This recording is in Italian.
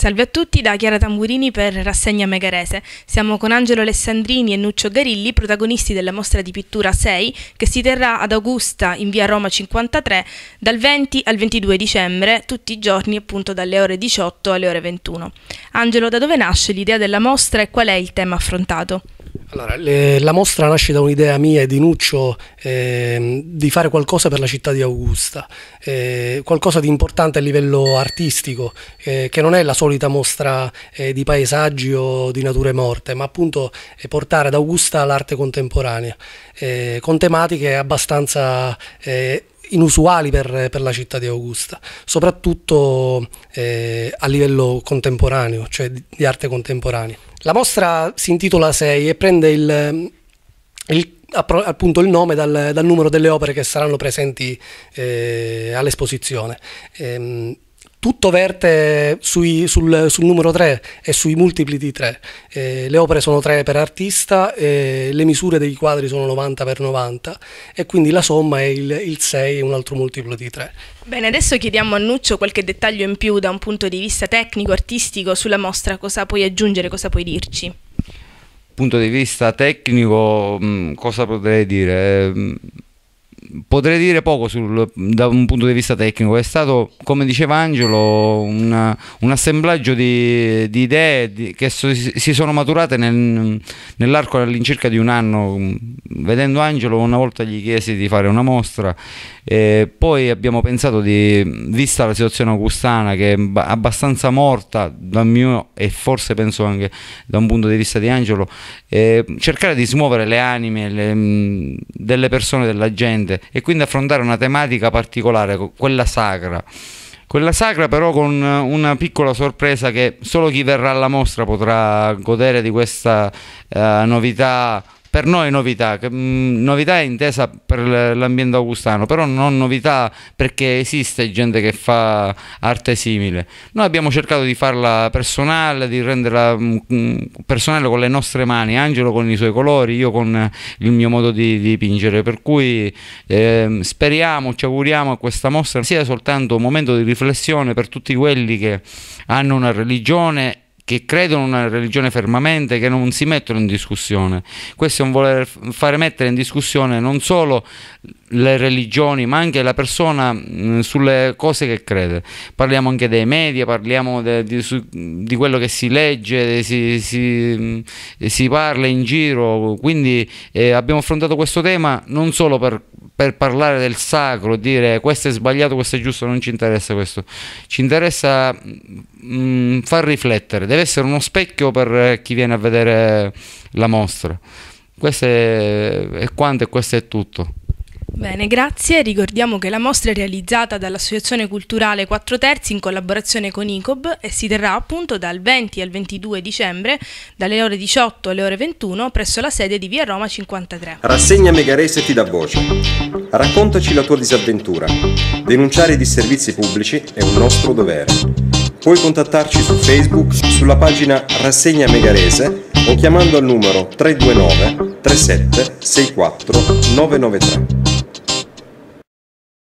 Salve a tutti da Chiara Tamburini per Rassegna Megarese. Siamo con Angelo Alessandrini e Nuccio Garilli, protagonisti della mostra di pittura 6 che si terrà ad Augusta in via Roma 53 dal 20 al 22 dicembre, tutti i giorni appunto dalle ore 18 alle ore 21. Angelo, da dove nasce l'idea della mostra e qual è il tema affrontato? Allora, le, la mostra nasce da un'idea mia e di Nuccio eh, di fare qualcosa per la città di Augusta, eh, qualcosa di importante a livello artistico, eh, che non è la solita mostra eh, di paesaggi o di nature morte, ma appunto portare ad Augusta l'arte contemporanea, eh, con tematiche abbastanza eh, inusuali per, per, la città di Augusta, soprattutto a livello contemporaneo, cioè di, di arte contemporanea. La mostra si intitola 6 e prende il, il appunto il nome dal, dal, numero delle opere che saranno presenti eh, all'esposizione. Ehm, tutto verte sui, sul, sul, numero 3 e sui multipli di 3. Eh, le opere sono 3 per artista, eh, le misure dei quadri sono 90 per 90 e quindi la somma è il, il 6 un altro multiplo di 3. Bene, adesso chiediamo a Nuccio qualche dettaglio in più da un punto di vista tecnico, artistico sulla mostra, cosa puoi aggiungere, cosa puoi dirci? punto di vista tecnico mm, cosa potrei dire mm, potrei dire poco sul, da un punto di vista tecnico, è stato, come diceva Angelo, una, un assemblaggio di, di idee di, che so, si sono maturate nel, nell'arco all'incirca di un anno. Vedendo Angelo una volta gli chiesi di fare una mostra, e poi abbiamo pensato di, vista la situazione augustana che è abbastanza morta dal mio e forse penso anche da un punto di vista di Angelo, eh, cercare di smuovere le anime le, delle persone, della gente e quindi affrontare una tematica particolare, quella sacra. Quella sacra però con eh, una piccola sorpresa che solo chi verrà alla mostra potrà godere di questa uh, novità per noi novità, mm, novità è intesa per l'ambiente augustano, però non novità perché esiste gente che fa arte simile. Noi abbiamo cercato di farla personale, di renderla mm, mm, personale con le nostre mani, Angelo con i suoi colori, io con il mio modo di dipingere, per cui eh, speriamo, ci auguriamo che questa mostra sia soltanto un momento di riflessione per tutti quelli che hanno una religione che credono in una religione fermamente, che non si mettono in discussione. Questo è un voler fare mettere in discussione non solo le religioni, ma anche la persona mh, mm, sulle cose che crede. Parliamo anche dei media, parliamo de, di, su, di, quello che si legge, si, si, mm, si parla in giro, quindi eh, abbiamo affrontato questo tema non solo per per parlare del sacro, dire questo è sbagliato, questo è giusto, non ci interessa questo. Ci interessa mh, mm, far riflettere, deve essere uno specchio per chi viene a vedere la mostra. Questo è, è quanto e questo è tutto. Bene, grazie. Ricordiamo che la mostra è realizzata dall'Associazione Culturale 4 Terzi in collaborazione con ICOB e si terrà appunto dal 20 al 22 dicembre, dalle ore 18 alle ore 21, presso la sede di Via Roma 53. Rassegna Megarese ti dà voce. Raccontaci la tua disavventura. Denunciare i disservizi pubblici è un nostro dovere. Puoi contattarci su Facebook, sulla pagina Rassegna Megarese o chiamando al numero 329 37 64 993.